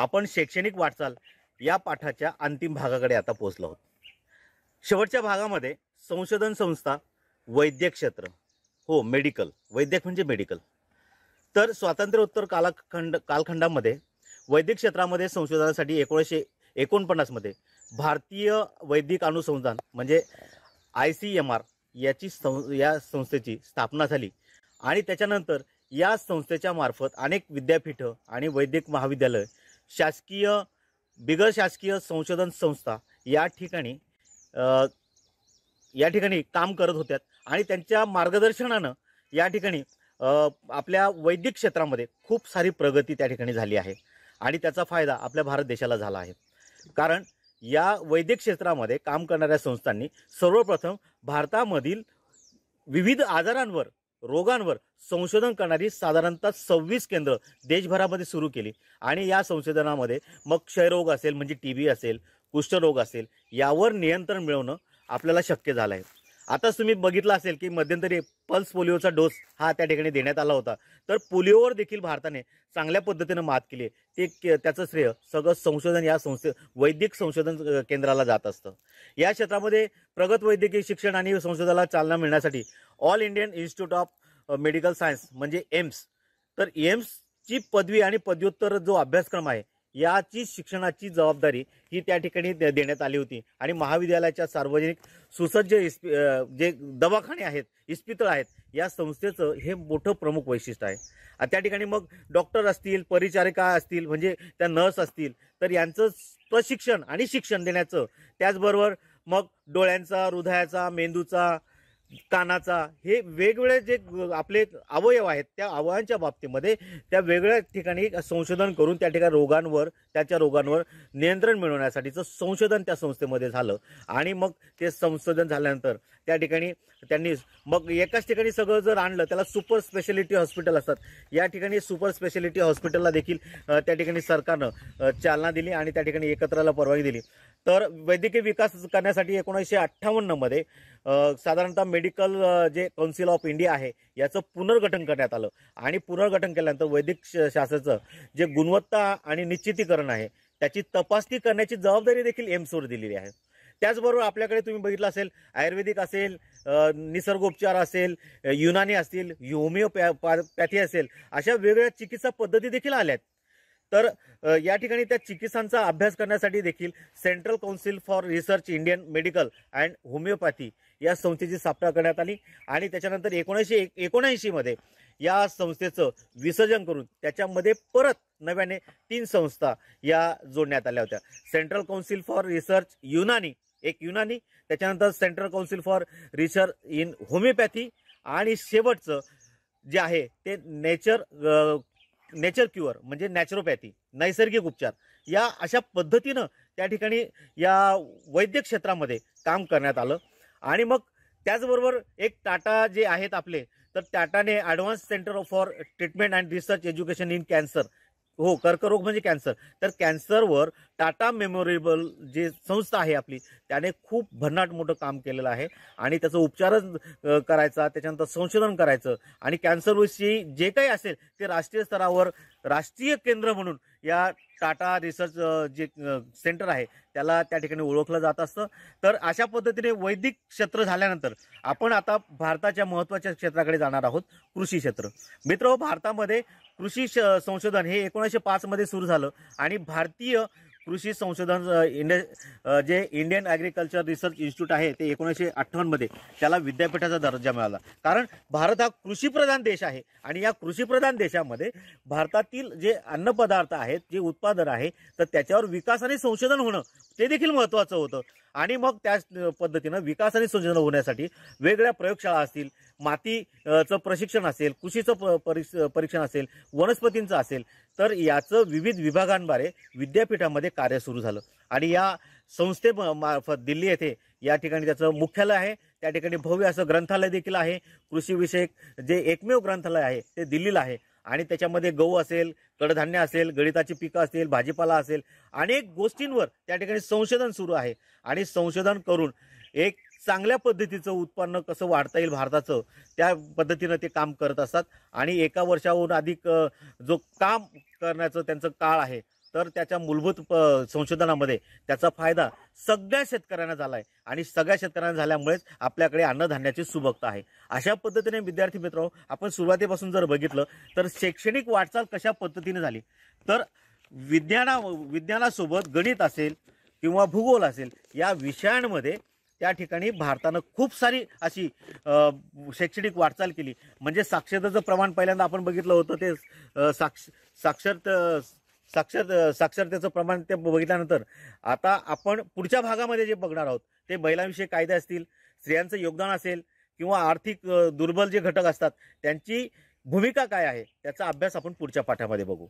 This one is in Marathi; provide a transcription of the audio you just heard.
आपण शैक्षणिक वाटचाल या पाठाच्या अंतिम भागाकडे आता पोहोचलो आहोत शेवटच्या भागामध्ये संशोधन संस्था वैद्यक क्षेत्र हो मेडिकल वैद्यक म्हणजे मेडिकल तर स्वातंत्र्योत्तर कालखंड कालखंडामध्ये वैद्यक क्षेत्रामध्ये संशोधनासाठी एकोणीसशे एकोणपन्नासमध्ये भारतीय वैद्यक अनुसंधान म्हणजे आय सी एम आर याची सं या संस्थेची स्थापना झाली आणि त्याच्यानंतर या संस्थेच्या मार्फत अनेक विद्यापीठं आणि वैद्यक महाविद्यालय शासकीय बिगर शासकीय संशोधन संस्था या ठिकाणी या ठिकाणी काम करत होत्या आणि त्यांच्या मार्गदर्शनानं या ठिकाणी आपल्या वैद्यक क्षेत्रामध्ये खूप सारी प्रगती त्या ठिकाणी झाली आहे आणि त्याचा फायदा आपल्या भारत देशाला झाला आहे कारण या वैद्यक क्षेत्रामध्ये काम करणाऱ्या संस्थांनी सर्वप्रथम भारतामधील विविध आजारांवर रोगांवर संशोधन करणारी साधारणतः सव्वीस केंद्र देशभरामध्ये सुरू केली आणि या संशोधनामध्ये मग क्षयरोग असेल म्हणजे टी बी असेल कुष्ठरोग असेल यावर नियंत्रण मिळवणं आपल्याला शक्य झालं आहे आताच तुम्ही बघितलं असेल की मध्यंतरी पल्स पोलिओचा डोस हा त्या ठिकाणी देण्यात आला होता तर पोलिओवर देखील भारताने चांगल्या पद्धतीनं मात केली ते त्याचं श्रेय सगळं संशोधन या संस्थे वैद्यक संशोधन केंद्राला जात असतं या क्षेत्रामध्ये प्रगत वैद्यकीय शिक्षण आणि संशोधनाला चालना मिळण्यासाठी All Indian Institute of Medical Science म्हणजे एम्स तर एम्सची पदवी आणि पदव्युत्तर जो अभ्यासक्रम आहे याची शिक्षणाची जबाबदारी ही त्या ठिकाणी देण्यात आली होती आणि महाविद्यालयाच्या सार्वजनिक सुसज्ज इस्पि जे दवाखाने आहेत इस्पितळ आहेत या संस्थेचं हे मोठं प्रमुख वैशिष्ट्य आहे त्या ठिकाणी मग डॉक्टर असतील परिचारिका असतील म्हणजे त्या नर्स असतील तर यांचं प्रशिक्षण आणि शिक्षण देण्याचं त्याचबरोबर मग डोळ्यांचा हृदयाचा मेंदूचा तानाचा हे वेगवेगळे जे आपले अवयव आहेत त्या अवयवांच्या बाबतीमध्ये त्या वेगळ्या ठिकाणी संशोधन करून त्या ठिकाणी रोगांवर त्याच्या रोगांवर नियंत्रण मिळवण्यासाठीचं संशोधन त्या संस्थेमध्ये झालं आणि मग ते संशोधन झाल्यानंतर त्या ठिकाणी त्यांनी मग एकाच ठिकाणी सगळं जर आणलं त्याला सुपर स्पेशालिटी हॉस्पिटल असतात या ठिकाणी सुपर स्पेशालिटी हॉस्पिटलला देखील त्या ठिकाणी सरकारनं चालना दिली आणि त्या ठिकाणी एकत्राला परवानगी दिली तर वैद्यकीय विकास करण्यासाठी एकोणीसशे अठ्ठावन्नमध्ये साधारणतः मेडिकल जे काउन्सिल ऑफ इंडिया आहे याचं पुनर्गठन करण्यात आलं आणि पुनर्गठन केल्यानंतर वैदिक शास्त्राचं जे गुणवत्ता आणि निश्चितीकरण आहे त्याची तपासणी करण्याची जबाबदारी देखील एम्सवर दिलेली आहे त्याचबरोबर आपल्याकडे तुम्ही बघितलं असेल आयुर्वेदिक असेल निसर्गोपचार असेल युनानी असतील होमिओपॅथी असेल अशा वेगवेगळ्या चिकित्सा पद्धती देखील आल्यात आहेत तर या ठिकाणी त्या चिकित्सांचा अभ्यास करण्यासाठी देखील Central Council for Research Indian Medical and homoeopathy या संस्थेची स्थापना करण्यात आली आणि त्याच्यानंतर एकोणीसशे एक एकोणऐंशीमध्ये या संस्थेचं विसर्जन करून त्याच्यामध्ये परत नव्याने तीन संस्था या जोडण्यात आल्या होत्या Central Council for Research Unani एक युनानी त्याच्यानंतर Central Council for Research in homoeopathy आणि शेवटचं जे आहे ते नेचर नेचर क्युअर म्हणजे नॅचरोपॅथी नैसर्गिक उपचार या अशा पद्धतीनं त्या ठिकाणी या वैद्यक क्षेत्रामध्ये काम करण्यात आलं आणि मग त्याचबरोबर एक टाटा जे आहेत आपले तर टाटाने advance centre for treatment and research education in cancer हो कर्करोग म्हणजे कॅन्सर तर कॅन्सरवर टाटा मेमोरेबल जे संस्था आहे आपली त्याने खूप भन्नाट मोठं काम केलेलं आहे आणि त्याचा उपचारच करायचा त्याच्यानंतर संशोधन करायचं आणि कॅन्सरविषयी जे काही असेल ते राष्ट्रीय स्तरावर राष्ट्रीय केंद्र म्हणून या टाटा रिसर्च जे सेंटर आहे त्याला त्या ठिकाणी ओळखलं जात असतं तर अशा पद्धतीने वैदिक क्षेत्र झाल्यानंतर आपण आता भारताच्या महत्त्वाच्या क्षेत्राकडे जाणार आहोत कृषी क्षेत्र मित्र भारतामध्ये कृषी संशोधन हे एकोणीसशे पाचमध्ये सुरू झालं आणि भारतीय कृषी संशोधन इंडिया जे इंडियन ॲग्रिकल्चर रिसर्च इन्स्टिट्यूट आहे ते एकोणीसशे अठ्ठावन्नमध्ये त्याला विद्यापीठाचा दर्जा मिळाला कारण भारत हा कृषीप्रधान देश आहे आणि या कृषीप्रधान देशामध्ये भारतातील जे अन्नपदार्थ आहेत जे उत्पादन आहे तर त्याच्यावर विकास आणि संशोधन होणं ते देखील महत्त्वाचं होतं आणि मग त्याच पद्धतीनं विकास आणि संशोधन होण्यासाठी वेगळ्या प्रयोगशाळा असतील मातीचं प्रशिक्षण असेल कृषीचं परीक्षण असेल वनस्पतींचं असेल तर याचं विविध विभागांद्वारे विद्यापीठामध्ये कार्य सुरू झालं आणि या मार्फत दिल्ली येथे या ठिकाणी त्याचं मुख्यालय आहे त्या ठिकाणी भव्य असं ग्रंथालय देखील आहे कृषीविषयक जे एकमेव ग्रंथालय आहे ते दिल्लीला आहे आणि त्याच्यामध्ये गहू असेल कडधान्य असेल गणिताची पिकं असतील भाजीपाला असेल अनेक गोष्टींवर त्या ठिकाणी संशोधन सुरू आहे आणि संशोधन करून एक चांगल्या पद्धतीचं उत्पन्न कसं वाढता येईल भारताचं त्या पद्धतीनं ते काम करत असतात आणि एका वर्षाहून अधिक जो काम करण्याचं त्यांचं काळ आहे तर त्याच्या मूलभूत संशोधनामध्ये त्याचा फायदा सगळ्या शेतकऱ्यांना झाला आहे आणि सगळ्या शेतकऱ्यांना झाल्यामुळेच आपल्याकडे अन्नधान्याची सुबकता आहे अशा पद्धतीने विद्यार्थी मित्रांनो आपण सुरुवातीपासून जर बघितलं तर शैक्षणिक वाटचाल कशा पद्धतीने झाली तर विज्ञाना विज्ञानासोबत गणित असेल किंवा भूगोल असेल या विषयांमध्ये त्या ठिकाणी भारतानं खूप सारी अशी शैक्षणिक वाटचाल केली म्हणजे साक्षरतेचं प्रमाण पहिल्यांदा आपण बघितलं होतं ते साक्ष साक्षरत साक्षर साक्षरतेचं प्रमाण ते बघितल्यानंतर आता आपण पुढच्या भागामध्ये जे बघणार आहोत ते महिलांविषयी कायदे असतील स्त्रियांचं योगदान असेल किंवा आर्थिक दुर्बल जे घटक असतात त्यांची भूमिका काय आहे त्याचा अभ्यास आपण पुढच्या पाठामध्ये बघू